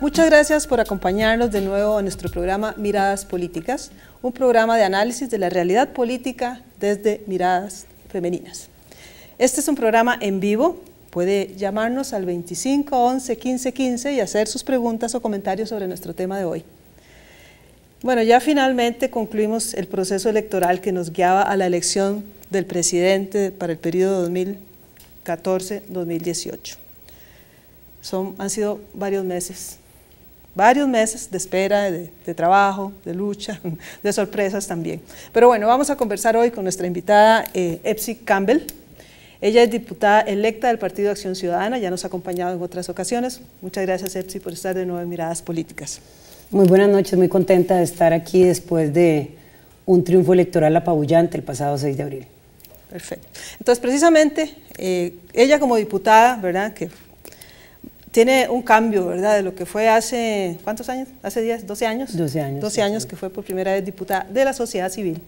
Muchas gracias por acompañarnos de nuevo a nuestro programa Miradas Políticas, un programa de análisis de la realidad política desde miradas femeninas. Este es un programa en vivo, puede llamarnos al 25 11 15 15 y hacer sus preguntas o comentarios sobre nuestro tema de hoy. Bueno, ya finalmente concluimos el proceso electoral que nos guiaba a la elección del presidente para el periodo 2014-2018. Han sido varios meses varios meses de espera, de, trabajo, de lucha, de sorpresas también. Pero bueno, vamos a conversar hoy con nuestra invitada eh, Epsi Campbell. Ella es diputada electa del Partido Acción Ciudadana, ya nos ha acompañado en otras ocasiones. Muchas gracias Epsi por estar de nuevo en Miradas Políticas. Muy buenas noches, muy contenta de estar aquí después de un triunfo electoral apabullante el pasado 6 de abril. Perfecto. Entonces, precisamente, eh, ella como diputada, ¿verdad? Que tiene un cambio, ¿verdad? De lo que fue hace, ¿cuántos años? Hace 10, 12 años. 12 años. 12 años que fue por primera vez diputada de la sociedad civil.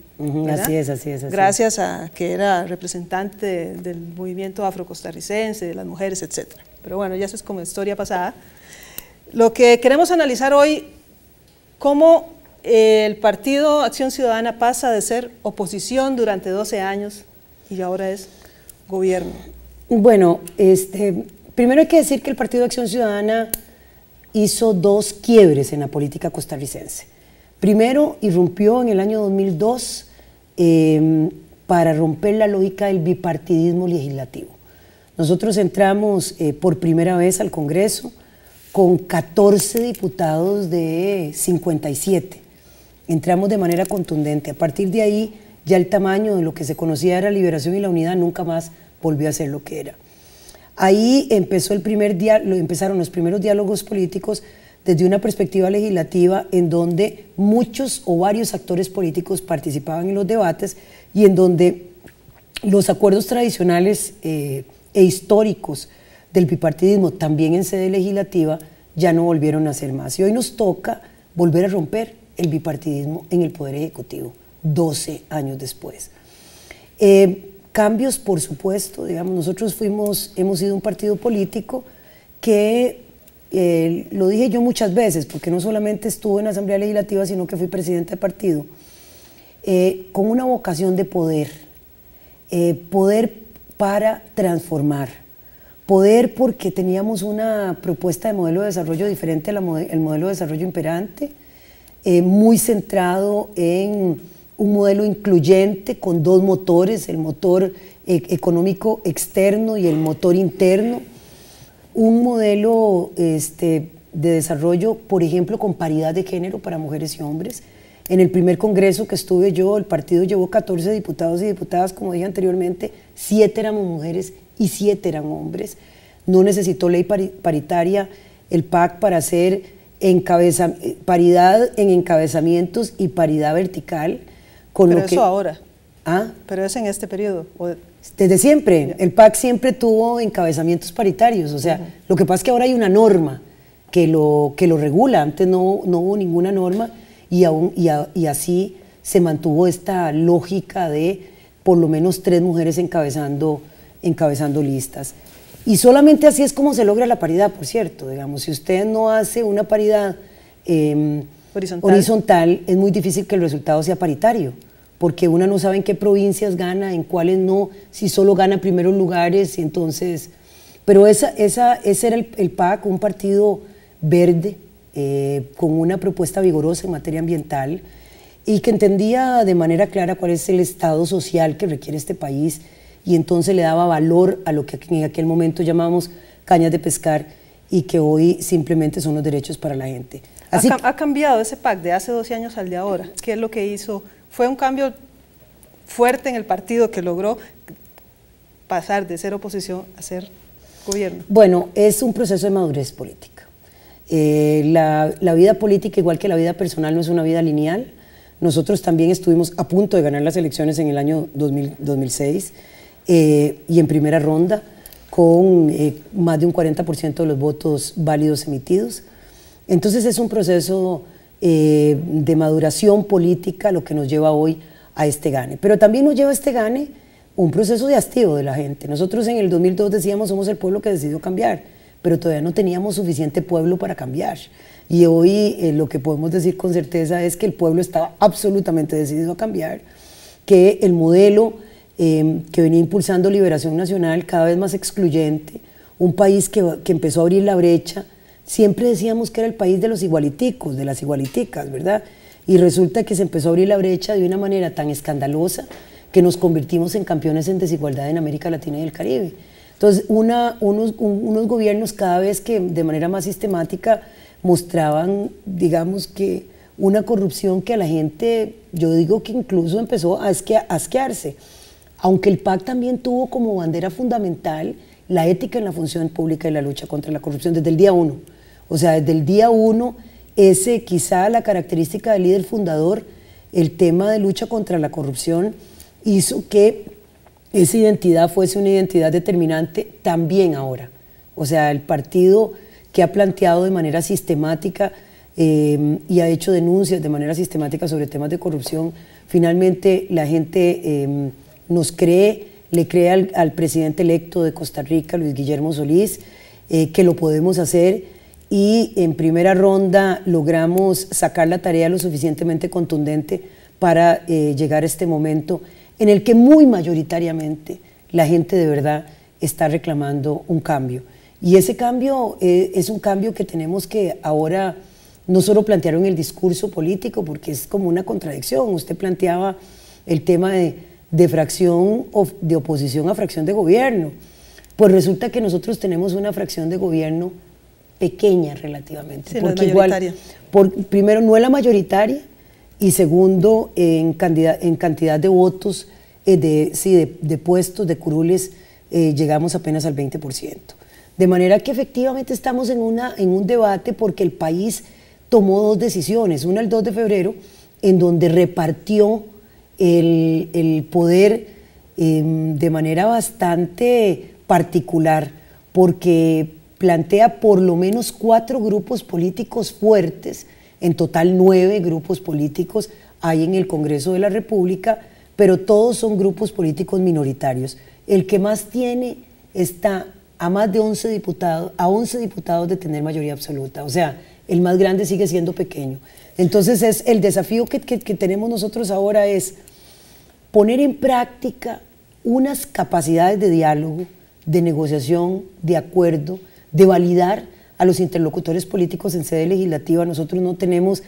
así es, así es. Gracias a que era representante del movimiento afrocostarricense, de las mujeres, etc. Pero bueno, ya eso es como historia pasada. Lo que queremos analizar hoy, cómo eh, el partido Acción Ciudadana pasa de ser oposición durante 12 años y ahora es gobierno. Bueno, este, Primero hay que decir que el Partido de Acción Ciudadana hizo dos quiebres en la política costarricense. Primero, irrumpió en el año 2002 em, para romper la lógica del bipartidismo legislativo. Nosotros entramos eh, por primera vez al Congreso con 14 diputados de 57. Entramos de manera contundente. A partir de ahí, ya el tamaño de lo que se conocía era Liberación y la Unidad nunca más volvió a ser lo que era. Ahí empezó el primer empezaron los primeros diálogos políticos desde una perspectiva legislativa en donde muchos o varios actores políticos participaban en los debates y en donde los acuerdos tradicionales eh, e históricos del bipartidismo, también en sede legislativa, ya no volvieron a ser más. Y hoy nos toca volver a romper el bipartidismo en el Poder Ejecutivo, 12 años después. Eh, Cambios, por supuesto, digamos, nosotros fuimos, hemos sido un partido político que, eh, lo dije yo muchas veces, porque no solamente estuve en la Asamblea Legislativa, sino que fui presidente de partido, eh, con una vocación de poder, eh, poder para transformar, poder porque teníamos una propuesta de modelo de desarrollo diferente al modelo de desarrollo imperante, muy centrado en un modelo incluyente con dos motores, el motor eh, económico externo y el motor interno, un modelo este, de desarrollo, por ejemplo, con paridad de género para mujeres y hombres. En el primer congreso que estuve yo, el partido llevó 14 diputados y diputadas, como dije anteriormente, 7 éramos mujeres y 7 eran hombres. No necesitó ley paritaria el PAC para hacer eh, paridad en encabezamientos y paridad vertical. Pero eso ahora. ¿Ah? Pero es en este periodo. Desde siempre. El PAC siempre tuvo encabezamientos paritarios. O sea, lo que pasa es que ahora hay una norma que lo, que lo regula. Antes no, no hubo ninguna norma y, y, así se mantuvo esta lógica de por lo menos tres mujeres encabezando, encabezando listas. Y solamente así es como se logra la paridad, por cierto. Digamos, si usted no hace una paridad... Em, horizontal. horizontal, es muy difícil que el resultado sea paritario, porque una no sabe en qué provincias gana, en cuáles no, si solo gana primeros lugares, y entonces... Pero esa, esa, ese era el, el PAC, un partido verde, eh, con una propuesta vigorosa en materia ambiental y que entendía de manera clara cuál es el estado social que requiere este país y entonces le daba valor a lo que en aquel momento llamamos cañas de pescar y que hoy simplemente son los derechos para la gente ha, cambiado ese PAC de hace 12 años al de ahora? ¿Qué es lo que hizo? Fue un cambio fuerte en el partido que logró pasar de ser oposición a ser gobierno. Bueno, es un proceso de madurez política. Eh, la, vida política, igual que la vida personal, no es una vida lineal. Nosotros también estuvimos a punto de ganar las elecciones en el año 2006 eh, y en primera ronda con eh, más de un 40% de los votos válidos emitidos. Entonces es un proceso eh, de maduración política lo que nos lleva hoy a este gane. Pero también nos lleva a este gane un proceso de hastío de la gente. Nosotros en el 2002 decíamos somos el pueblo que decidió cambiar, pero todavía no teníamos suficiente pueblo para cambiar. Y hoy eh, lo que podemos decir con certeza es que el pueblo está absolutamente decidido a cambiar, que el modelo em, que venía impulsando Liberación Nacional cada vez más excluyente, un país que empezó a abrir la brecha, siempre decíamos que era el país de los igualiticos, de las igualiticas, ¿verdad? Y resulta que se empezó a abrir la brecha de una manera tan escandalosa que nos convertimos en campeones en desigualdad en América Latina y el Caribe. Entonces, unos, gobiernos cada vez que de manera más sistemática mostraban, digamos que, una corrupción que a la gente, yo digo que incluso empezó a, a asquearse. Aunque el PAC también tuvo como bandera fundamental la ética en la función pública y la lucha contra la corrupción desde el día uno. O sea, desde el día uno, ese quizá la característica del líder fundador, el tema de lucha contra la corrupción, hizo que esa identidad fuese una identidad determinante también ahora. O sea, el partido que ha planteado de manera sistemática eh, y ha hecho denuncias de manera sistemática sobre temas de corrupción, finalmente la gente em, nos cree, le cree al, presidente electo de Costa Rica, Luis Guillermo Solís, eh, que lo podemos hacer y en primera ronda logramos sacar la tarea lo suficientemente contundente para eh, llegar a este momento en el que muy mayoritariamente la gente de verdad está reclamando un cambio. Y ese cambio eh, es un cambio que tenemos que ahora no solo plantearon el discurso político, porque es como una contradicción. Usted planteaba el tema de, de fracción o de oposición a fracción de gobierno. Pues resulta que nosotros tenemos una fracción de gobierno pequeña relativamente. porque no igual, por, primero, no es la mayoritaria y segundo, en cantidad, en cantidad de votos, eh, de, de, puestos, de curules, eh, llegamos apenas al 20%. De manera que efectivamente estamos en, una, en un debate porque el país tomó dos decisiones, una el 2 de febrero, en donde repartió el, poder em, de manera bastante particular, porque plantea por lo menos cuatro grupos políticos fuertes, en total nueve grupos políticos hay en el Congreso de la República, pero todos son grupos políticos minoritarios. El que más tiene está a más de once diputados, a 11 diputados de tener mayoría absoluta. O sea, el más grande sigue siendo pequeño. Entonces, es el desafío que tenemos nosotros ahora es poner en práctica unas capacidades de diálogo, de negociación, de acuerdo, de validar a los interlocutores políticos en sede legislativa. Nosotros no tenemos,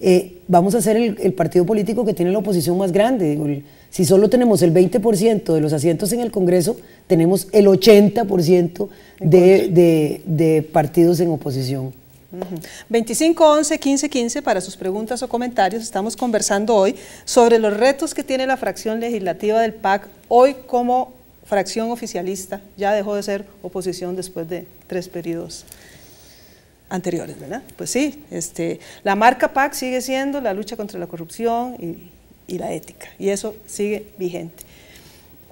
eh, vamos a ser el, partido político que tiene la oposición más grande. si solo tenemos el 20% de los asientos en el Congreso, tenemos el 80% de, de, de partidos en oposición. 25 11 15 15 para sus preguntas o comentarios. Estamos conversando hoy sobre los retos que tiene la fracción legislativa del PAC hoy como fracción oficialista, ya dejó de ser oposición después de tres periodos anteriores, ¿verdad? Pues sí, este, la marca PAC sigue siendo la lucha contra la corrupción y, y la ética, y eso sigue vigente.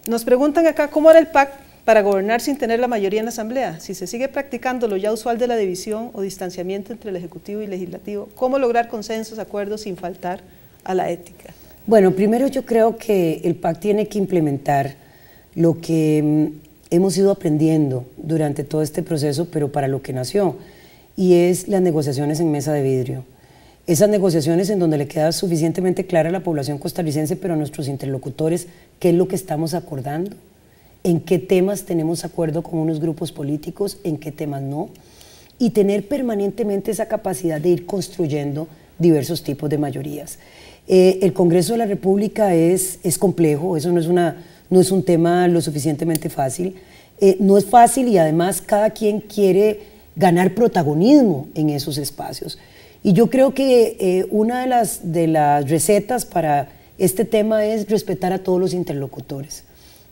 Nos preguntan acá cómo era el PAC para gobernar sin tener la mayoría en la Asamblea, si se sigue practicando lo ya usual de la división o distanciamiento entre el Ejecutivo y el Legislativo, ¿cómo lograr consensos, acuerdos sin faltar a la ética? Bueno, primero yo creo que el PAC tiene que implementar lo que mm, hemos ido aprendiendo durante todo este proceso, pero para lo que nació, y es las negociaciones en mesa de vidrio. Esas negociaciones en donde le queda suficientemente clara a la población costarricense, pero a nuestros interlocutores, qué es lo que estamos acordando, en qué temas tenemos acuerdo con unos grupos políticos, en qué temas no, y tener permanentemente esa capacidad de ir construyendo diversos tipos de mayorías. Eh, el Congreso de la República es, es complejo, eso no es una no es un tema lo suficientemente fácil. Eh, no es fácil y además cada quien quiere ganar protagonismo en esos espacios. Y yo creo que eh, una de las, de las recetas para este tema es respetar a todos los interlocutores.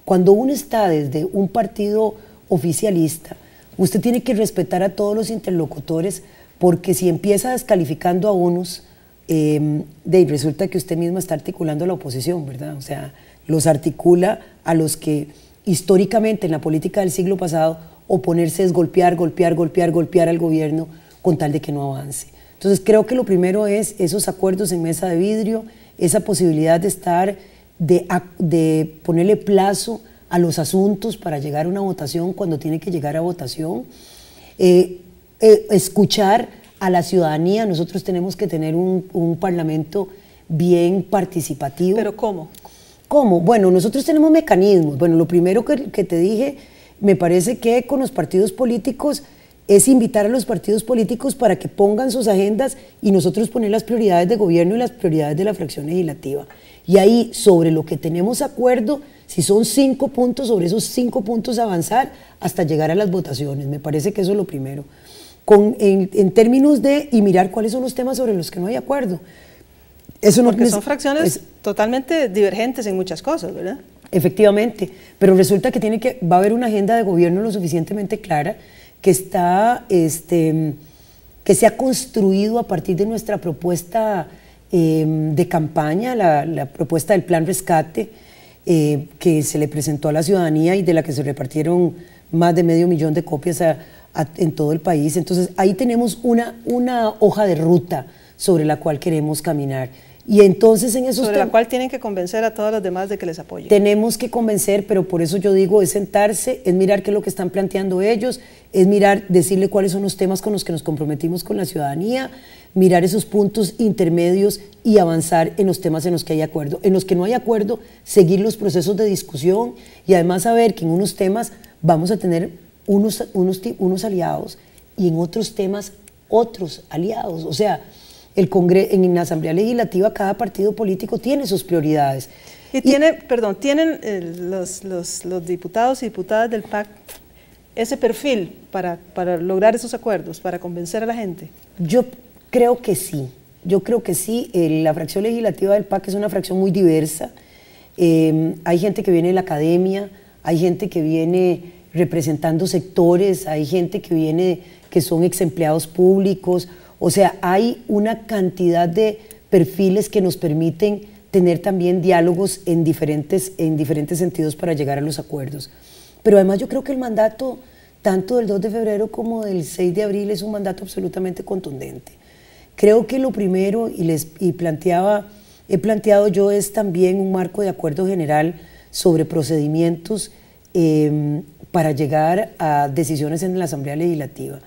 Cuando uno está desde un partido oficialista, usted tiene que respetar a todos los interlocutores porque si empieza descalificando a unos, eh, resulta que usted mismo está articulando la oposición, ¿verdad? O sea, los articula a los que históricamente en la política del siglo pasado oponerse es golpear, golpear, golpear, golpear al gobierno con tal de que no avance. Entonces creo que lo primero es esos acuerdos en mesa de vidrio, esa posibilidad de estar, de, ponerle plazo a los asuntos para llegar a una votación cuando tiene que llegar a votación, eh, eh, escuchar a la ciudadanía, nosotros tenemos que tener un parlamento bien participativo. ¿Pero cómo? ¿Cómo? Bueno, nosotros tenemos mecanismos. Bueno, lo primero que, te dije, me parece que con los partidos políticos es invitar a los partidos políticos para que pongan sus agendas y nosotros poner las prioridades de gobierno y las prioridades de la fracción legislativa. Y ahí, sobre lo que tenemos acuerdo, si son cinco puntos, sobre esos cinco puntos avanzar hasta llegar a las votaciones. Me parece que eso es lo primero. en, términos de, y mirar cuáles son los temas sobre los que no hay acuerdo. Eso son fracciones totalmente divergentes en muchas cosas, ¿verdad? Efectivamente, pero resulta que, tiene que va a haber una agenda de gobierno lo suficientemente clara que está, este, que se ha construido a partir de nuestra propuesta em, de campaña, la, propuesta del plan rescate eh, que se le presentó a la ciudadanía y de la que se repartieron más de medio millón de copias en todo el país. Entonces ahí tenemos una, una hoja de ruta sobre la cual queremos caminar. Y entonces en esos Sobre la cual tienen que convencer a todos los demás de que les apoyen. Tenemos que convencer, pero por eso yo digo, es sentarse, es mirar qué es lo que están planteando ellos, es mirar, decirle cuáles son los temas con los que nos comprometimos con la ciudadanía, mirar esos puntos intermedios y avanzar en los temas en los que hay acuerdo. En los que no hay acuerdo, seguir los procesos de discusión y además saber que en unos temas vamos a tener unos, unos, unos aliados y en otros temas otros aliados. O sea, el Congreso, en la Asamblea Legislativa cada partido político tiene sus prioridades. Y, tiene, perdón, tienen eh, los, diputados y diputadas del PAC ese perfil para, para lograr esos acuerdos, para convencer a la gente. Yo creo que sí. Yo creo que sí, eh, la fracción legislativa del PAC es una fracción muy diversa. Em, hay gente que viene de la academia, hay gente que viene representando sectores, hay gente que viene que son ex empleados públicos, o sea, hay una cantidad de perfiles que nos permiten tener también diálogos en diferentes, sentidos para llegar a los acuerdos. Pero además yo creo que el mandato, tanto del 2 de febrero como del 6 de abril, es un mandato absolutamente contundente. Creo que lo primero, y, les, planteaba, he planteado yo, es también un marco de acuerdo general sobre procedimientos eh, para llegar a decisiones en la Asamblea Legislativa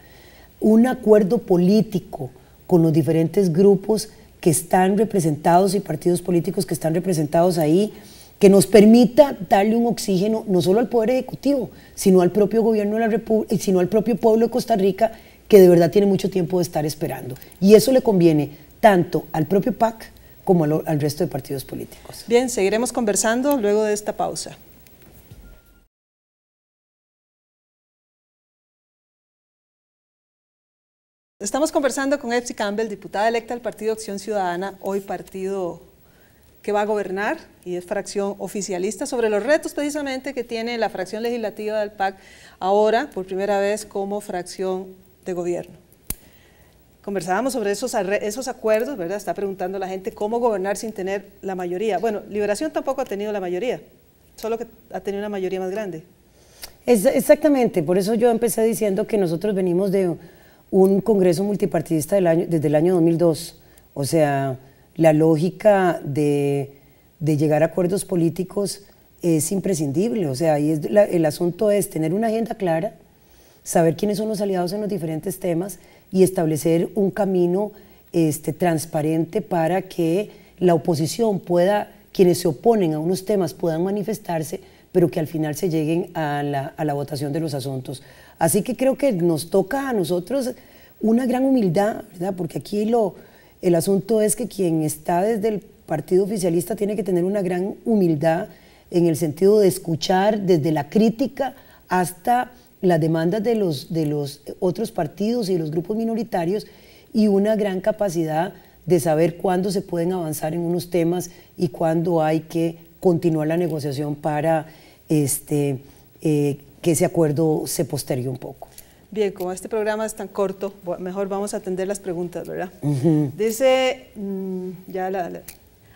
un acuerdo político con los diferentes grupos que están representados y partidos políticos que están representados ahí, que nos permita darle un oxígeno no solo al Poder Ejecutivo, sino al propio gobierno de la República, sino al propio pueblo de Costa Rica, que de verdad tiene mucho tiempo de estar esperando. Y eso le conviene tanto al propio PAC como al, al resto de partidos políticos. Bien, seguiremos conversando luego de esta pausa. Estamos conversando con Epsi Campbell, diputada electa del Partido Acción Ciudadana, hoy partido que va a gobernar y es fracción oficialista, sobre los retos precisamente que tiene la fracción legislativa del PAC ahora, por primera vez, como fracción de gobierno. Conversábamos sobre esos, acuerdos, ¿verdad? Está preguntando la gente cómo gobernar sin tener la mayoría. Bueno, Liberación tampoco ha tenido la mayoría, solo que ha tenido una mayoría más grande. exactamente, por eso yo empecé diciendo que nosotros venimos de un Congreso multipartidista desde el año 2002. O sea, la lógica de, llegar a acuerdos políticos es imprescindible. O sea, ahí es el asunto es tener una agenda clara, saber quiénes son los aliados en los diferentes temas y establecer un camino este, transparente para que la oposición pueda, quienes se oponen a unos temas puedan manifestarse, pero que al final se lleguen a la votación de los asuntos. Así que creo que nos toca a nosotros una gran humildad, ¿verdad? Porque aquí lo, el asunto es que quien está desde el partido oficialista tiene que tener una gran humildad en el sentido de escuchar desde la crítica hasta las demandas de los, de los otros partidos y los grupos minoritarios y una gran capacidad de saber cuándo se pueden avanzar en unos temas y cuándo hay que continuar la negociación para este, eh, que ese acuerdo se postergue un poco. Bien, como este programa es tan corto, mejor vamos a atender las preguntas, ¿verdad? Dice, mm, ya la,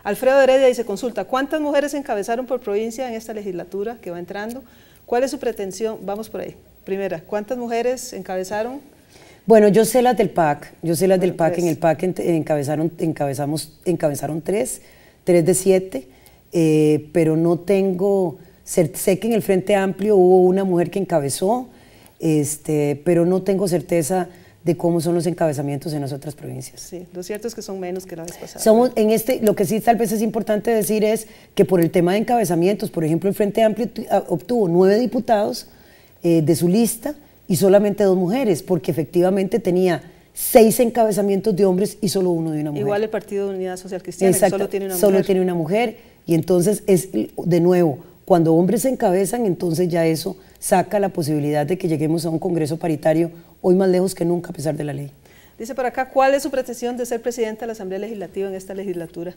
Alfredo Heredia dice, consulta, ¿cuántas mujeres encabezaron por provincia en esta legislatura que va entrando? ¿Cuál es su pretensión? Vamos por ahí. Primera, ¿cuántas mujeres encabezaron? Bueno, yo sé las del PAC, yo sé las del PAC, en el PAC encabezaron, encabezamos, encabezaron tres, tres de siete, eh, pero no tengo Sé que en el Frente Amplio hubo una mujer que encabezó, este, pero no tengo certeza de cómo son los encabezamientos en las otras provincias. Sí, lo cierto es que son menos que la vez pasada. Somos en este, lo que sí tal vez es importante decir es que por el tema de encabezamientos, por ejemplo, el Frente Amplio ah, obtuvo nueve diputados eh, de su lista y solamente dos mujeres, porque efectivamente tenía seis encabezamientos de hombres y solo uno de una mujer. Igual el Partido de Unidad Social Cristiana, solo tiene una mujer. Solo tiene una mujer y entonces es de nuevo cuando hombres se encabezan, entonces ya eso saca la posibilidad de que lleguemos a un Congreso paritario hoy más lejos que nunca a pesar de la ley. Dice por acá, ¿cuál es su pretensión de ser presidente de la Asamblea Legislativa en esta legislatura?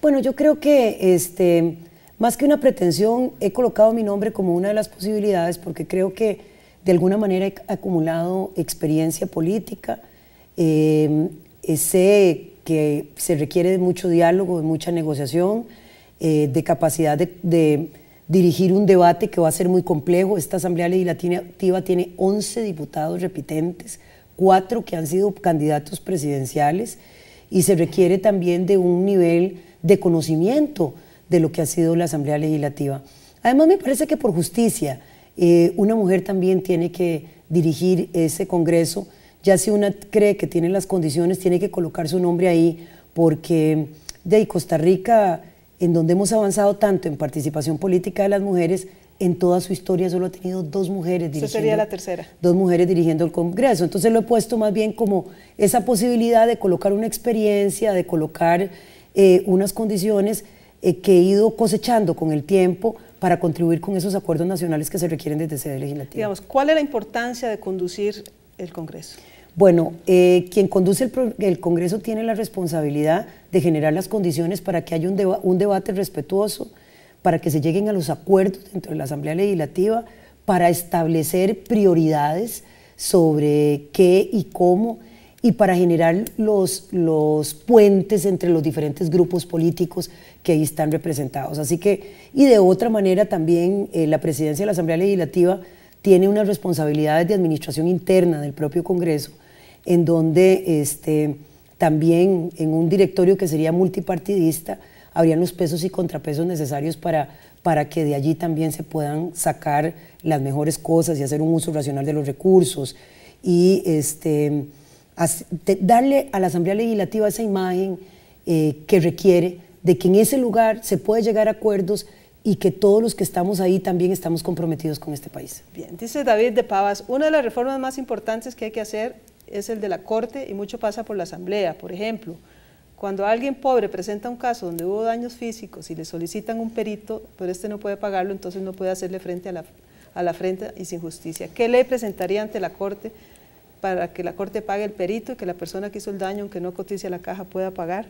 Bueno, yo creo que este, más que una pretensión, he colocado mi nombre como una de las posibilidades porque creo que de alguna manera he acumulado experiencia política, eh, eh, sé que se requiere de mucho diálogo, de mucha negociación, eh, de capacidad de dirigir un debate que va a ser muy complejo. Esta Asamblea Legislativa tiene 11 diputados repitentes, cuatro que han sido candidatos presidenciales y se requiere también de un nivel de conocimiento de lo que ha sido la Asamblea Legislativa. Además, me parece que por justicia, eh, una mujer también tiene que dirigir ese Congreso. Ya si una cree que tiene las condiciones, tiene que colocar su nombre ahí, porque de Costa Rica en donde hemos avanzado tanto en participación política de las mujeres, en toda su historia solo ha tenido dos mujeres dirigiendo. sería la tercera. Dos mujeres dirigiendo el Congreso. Entonces lo he puesto más bien como esa posibilidad de colocar una experiencia, de colocar eh, unas condiciones eh, que he ido cosechando con el tiempo para contribuir con esos acuerdos nacionales que se requieren desde sede legislativa. ¿cuál es la importancia de conducir el Congreso? Bueno, eh, quien conduce el, Congreso tiene la responsabilidad de generar las condiciones para que haya un, debate respetuoso, para que se lleguen a los acuerdos dentro de la Asamblea Legislativa, para establecer prioridades sobre qué y cómo y para generar los, puentes entre los diferentes grupos políticos que ahí están representados. Así que, y de otra manera también eh, la presidencia de la Asamblea Legislativa tiene unas responsabilidades de administración interna del propio Congreso en donde este, también en un directorio que sería multipartidista habrían los pesos y contrapesos necesarios para, para que de allí también se puedan sacar las mejores cosas y hacer un uso racional de los recursos y este, darle a la Asamblea Legislativa esa imagen eh, que requiere de que en ese lugar se puede llegar a acuerdos y que todos los que estamos ahí también estamos comprometidos con este país. Bien, dice David de Pavas, una de las reformas más importantes que hay que hacer es el de la Corte y mucho pasa por la Asamblea. Por ejemplo, cuando alguien pobre presenta un caso donde hubo daños físicos y le solicitan un perito, pero este no puede pagarlo, entonces no puede hacerle frente a la, a la frente y sin justicia. ¿Qué ley presentaría ante la Corte para que la Corte pague el perito y que la persona que hizo el daño, aunque no cotice la caja, pueda pagar?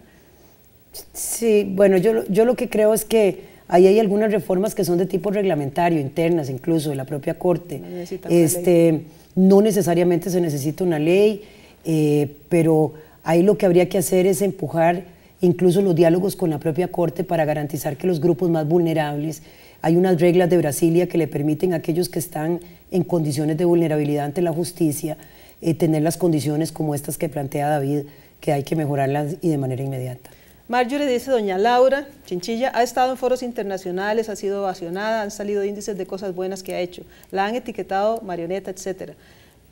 Sí, bueno, yo, yo lo que creo es que Ahí hay algunas reformas que son de tipo reglamentario, internas incluso, de la propia Corte. No, este, no necesariamente se necesita una ley, eh, pero ahí lo que habría que hacer es empujar incluso los diálogos con la propia Corte para garantizar que los grupos más vulnerables, hay unas reglas de Brasilia que le permiten a aquellos que están en condiciones de vulnerabilidad ante la justicia eh, tener las condiciones como estas que plantea David, que hay que mejorarlas y de manera inmediata. Marjorie dice, doña Laura Chinchilla, ha estado en foros internacionales, ha sido ovacionada, han salido índices de cosas buenas que ha hecho, la han etiquetado marioneta, etcétera.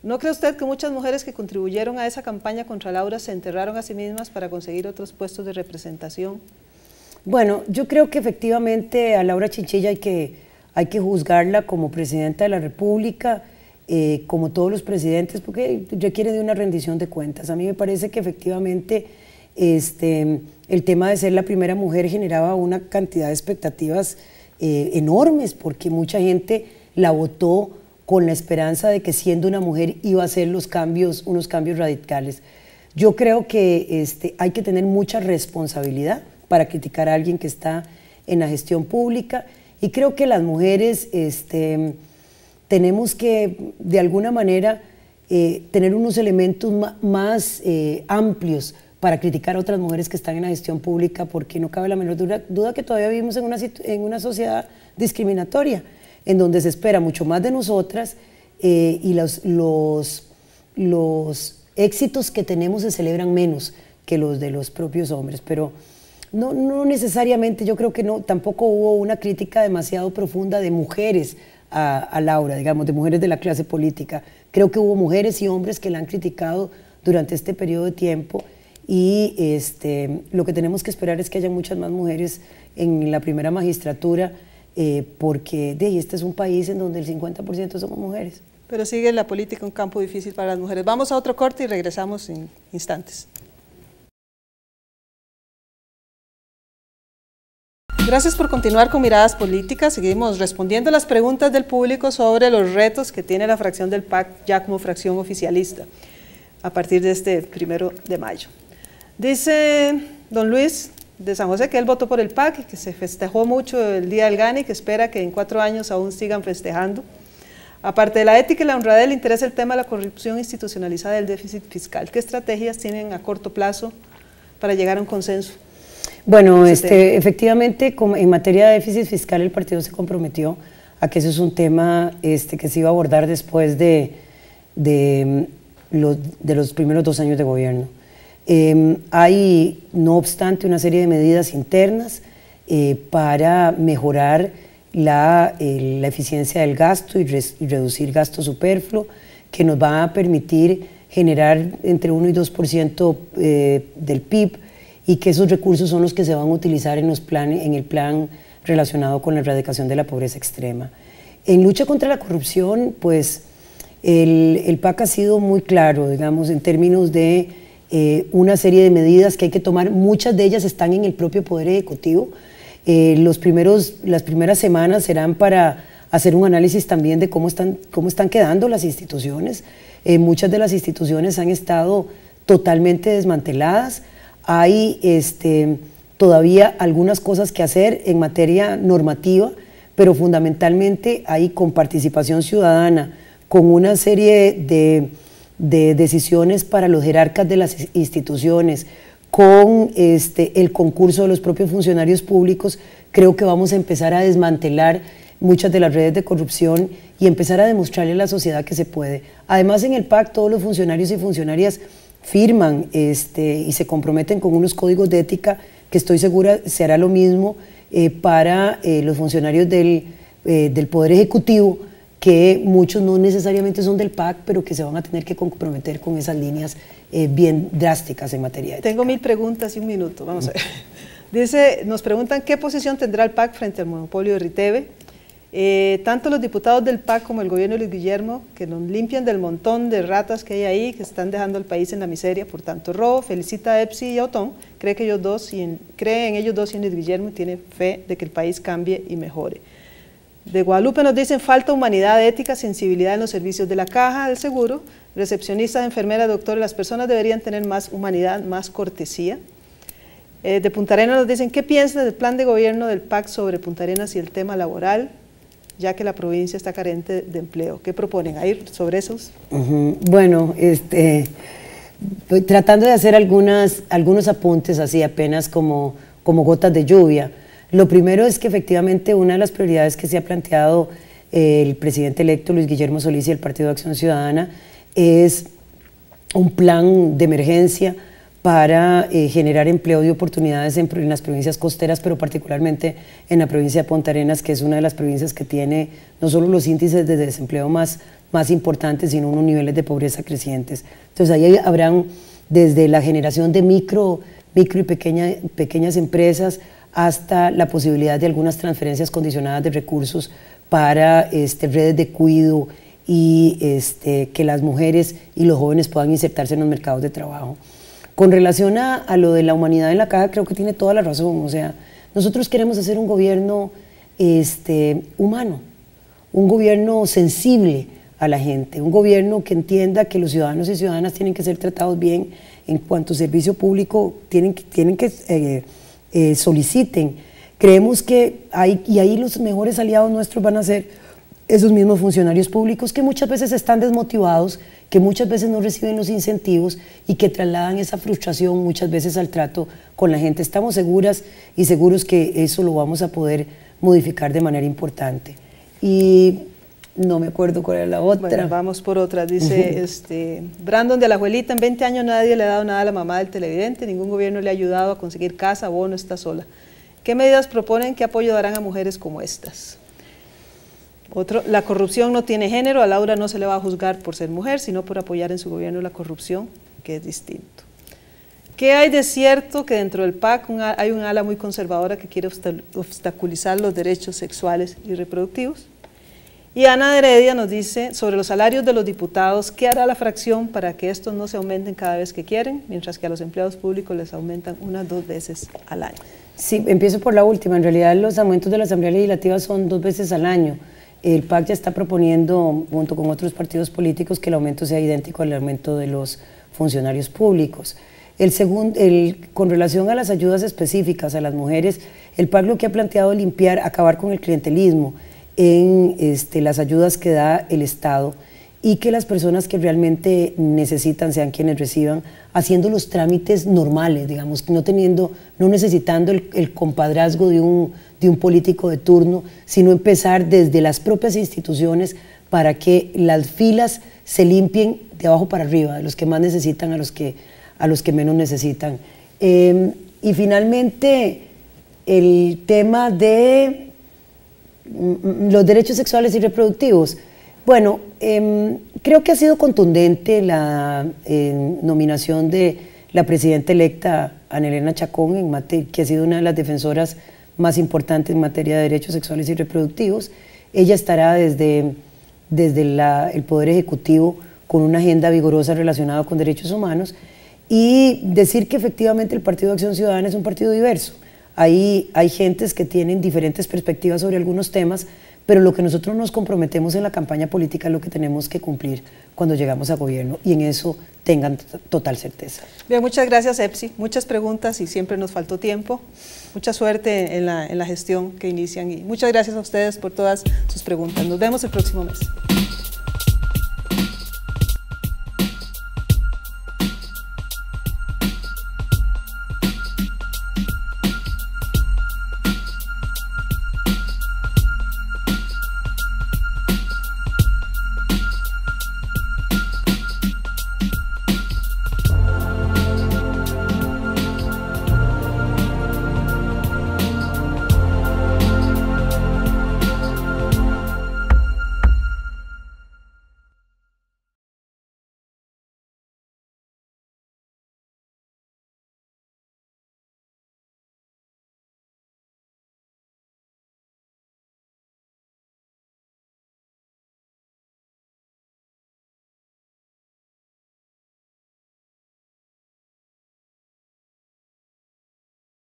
¿No cree usted que muchas mujeres que contribuyeron a esa campaña contra Laura se enterraron a sí mismas para conseguir otros puestos de representación? Bueno, yo creo que efectivamente a Laura Chinchilla hay que, hay que juzgarla como presidenta de la República, eh, como todos los presidentes, porque requiere de una rendición de cuentas. A mí me parece que efectivamente este, el tema de ser la primera mujer generaba una cantidad de expectativas eh, enormes porque mucha gente la votó con la esperanza de que siendo una mujer iba a hacer los cambios, unos cambios radicales. Yo creo que este, hay que tener mucha responsabilidad para criticar a alguien que está en la gestión pública y creo que las mujeres este, tenemos que de alguna manera eh, tener unos elementos más eh, amplios para criticar a otras mujeres que están en la gestión pública, porque no cabe la menor duda, que todavía vivimos en una, en una sociedad discriminatoria, en donde se espera mucho más de nosotras eh, y los, los, éxitos que tenemos se celebran menos que los de los propios hombres. Pero no, no necesariamente, yo creo que no, tampoco hubo una crítica demasiado profunda de mujeres a, a, Laura, digamos, de mujeres de la clase política. Creo que hubo mujeres y hombres que la han criticado durante este periodo de tiempo y este, lo que tenemos que esperar es que haya muchas más mujeres en la primera magistratura, eh, porque de, este es un país en donde el 50% somos mujeres. Pero sigue la política un campo difícil para las mujeres. Vamos a otro corte y regresamos en instantes. Gracias por continuar con Miradas Políticas. Seguimos respondiendo las preguntas del público sobre los retos que tiene la fracción del PAC ya como fracción oficialista a partir de este primero de mayo. Dice don Luis de San José que él votó por el PAC, que se festejó mucho el Día del y que espera que en cuatro años aún sigan festejando. Aparte de la ética y la honradez, le interesa el tema de la corrupción institucionalizada del déficit fiscal. ¿Qué estrategias tienen a corto plazo para llegar a un consenso? Bueno, este, efectivamente, en materia de déficit fiscal, el partido se comprometió a que eso es un tema este, que se iba a abordar después de, de mm, los primeros dos años de gobierno. Em, hay, no obstante, una serie de medidas internas eh, para mejorar la, eh, la, eficiencia del gasto y, reducir gasto superfluo, que nos va a permitir generar entre 1 y 2% eh, del PIB y que esos recursos son los que se van a utilizar en, los planes en el plan relacionado con la erradicación de la pobreza extrema. En lucha contra la corrupción, pues el, el PAC ha sido muy claro, digamos, en términos de eh, una serie de medidas que hay que tomar. Muchas de ellas están en el propio Poder Ejecutivo. Eh, los primeros, las primeras semanas serán para hacer un análisis también de cómo están, cómo están quedando las instituciones. Eh, muchas de las instituciones han estado totalmente desmanteladas. Hay este, todavía algunas cosas que hacer en materia normativa, pero fundamentalmente hay con participación ciudadana, con una serie de de decisiones para los jerarcas de las instituciones, con este, el concurso de los propios funcionarios públicos, creo que vamos a empezar a desmantelar muchas de las redes de corrupción y empezar a demostrarle a la sociedad que se puede. Además, en el PAC todos los funcionarios y funcionarias firman este, y se comprometen con unos códigos de ética que estoy segura se hará lo mismo eh, para eh, los funcionarios del eh, Poder Ejecutivo que muchos no necesariamente son del PAC, pero que se van a tener que comprometer con esas líneas eh, bien drásticas en materia de... Tengo mil preguntas y un minuto, vamos a ver. Dice, nos preguntan qué posición tendrá el PAC frente al monopolio de Riteve. Eh, tanto los diputados del PAC como el gobierno de Luis Guillermo, que nos limpian del montón de ratas que hay ahí, que están dejando al país en la miseria por tanto robo, felicita a EPSI y a Otón, cree, que ellos dos y en, cree en ellos dos y en Luis Guillermo y tiene fe de que el país cambie y mejore de Guadalupe nos dicen falta humanidad, ética, sensibilidad en los servicios de la caja del seguro, recepcionistas, enfermeras, doctores, las personas deberían tener más humanidad, más cortesía. Eh, de Punta Arenas nos dicen, ¿qué piensan del plan de gobierno del PAC sobre Punta Arenas y el tema laboral, ya que la provincia está carente de empleo? ¿Qué proponen ahí sobre esos? Bueno, este, pues, tratando de hacer algunas, algunos apuntes así apenas como, como gotas de lluvia. Lo primero es que efectivamente una de las prioridades que se ha planteado eh, el presidente electo Luis Guillermo Solís y el Partido de Acción Ciudadana es un plan de emergencia para eh, generar empleo y oportunidades en, las provincias costeras, pero particularmente en la provincia de Pontarenas Arenas, que es una de las provincias que tiene no solo los índices de desempleo más, más importantes, sino unos niveles de pobreza crecientes. Entonces ahí habrán desde la generación de micro, micro y pequeñas empresas hasta la posibilidad de algunas transferencias condicionadas de recursos para este, redes de cuido y este, que las mujeres y los jóvenes puedan insertarse en los mercados de trabajo. Con relación a, lo de la humanidad en la caja, creo que tiene toda la razón. O sea, nosotros queremos hacer un gobierno este, humano, un gobierno sensible a la gente, un gobierno que entienda que los ciudadanos y ciudadanas tienen que ser tratados bien en cuanto a servicio público, tienen que, tienen que eh, eh, soliciten. Creemos que hay, y ahí los mejores aliados nuestros van a ser esos mismos funcionarios públicos que muchas veces están desmotivados, que muchas veces no reciben los incentivos y que trasladan esa frustración muchas veces al trato con la gente. Estamos seguras y seguros que eso lo vamos a poder modificar de manera importante. Y no me acuerdo cuál era la otra. vamos por otra. Dice este, Brandon de la Abuelita, en 20 años nadie le ha dado nada a la mamá del televidente, ningún gobierno le ha ayudado a conseguir casa, bono, está sola. ¿Qué medidas proponen? ¿Qué apoyo darán a mujeres como estas? Otro, la corrupción no tiene género, a Laura no se le va a juzgar por ser mujer, sino por apoyar en su gobierno la corrupción, que es distinto. ¿Qué hay de cierto que dentro del PAC hay un ala muy conservadora que quiere obstaculizar los derechos sexuales y reproductivos? Y Ana Heredia nos dice sobre los salarios de los diputados, ¿qué hará la fracción para que estos no se aumenten cada vez que quieren, mientras que a los empleados públicos les aumentan unas dos veces al año? Sí, empiezo por la última. En realidad los aumentos de la Asamblea Legislativa son dos veces al año. El PAC ya está proponiendo, junto con otros partidos políticos, que el aumento sea idéntico al aumento de los funcionarios públicos. El segundo, el, con relación a las ayudas específicas a las mujeres, el PAC lo que ha planteado es limpiar, acabar con el clientelismo en este, las ayudas que da el Estado y que las personas que realmente necesitan sean quienes reciban, haciendo los trámites normales, digamos, no teniendo, no necesitando el, el compadrazgo de un, de un político de turno, sino empezar desde las propias instituciones para que las filas se limpien de abajo para arriba, de los que más necesitan a los que, a los que menos necesitan. Em, y finalmente, el tema de los derechos sexuales y reproductivos. Bueno, em, creo que ha sido contundente la em, nominación de la presidenta electa Anelena Chacón, que ha sido una de las defensoras más importantes en materia de derechos sexuales y reproductivos. Ella estará desde, desde el Poder Ejecutivo con una agenda vigorosa relacionada con derechos humanos y decir que efectivamente el Partido de Acción Ciudadana es un partido diverso. Ahí hay gentes que tienen diferentes perspectivas sobre algunos temas, pero lo que nosotros nos comprometemos en la campaña política es lo que tenemos que cumplir cuando llegamos a gobierno y en eso tengan total certeza. Bien, muchas gracias Epsi, muchas preguntas y siempre nos faltó tiempo. Mucha suerte en la, en la gestión que inician y muchas gracias a ustedes por todas sus preguntas. Nos vemos el próximo mes.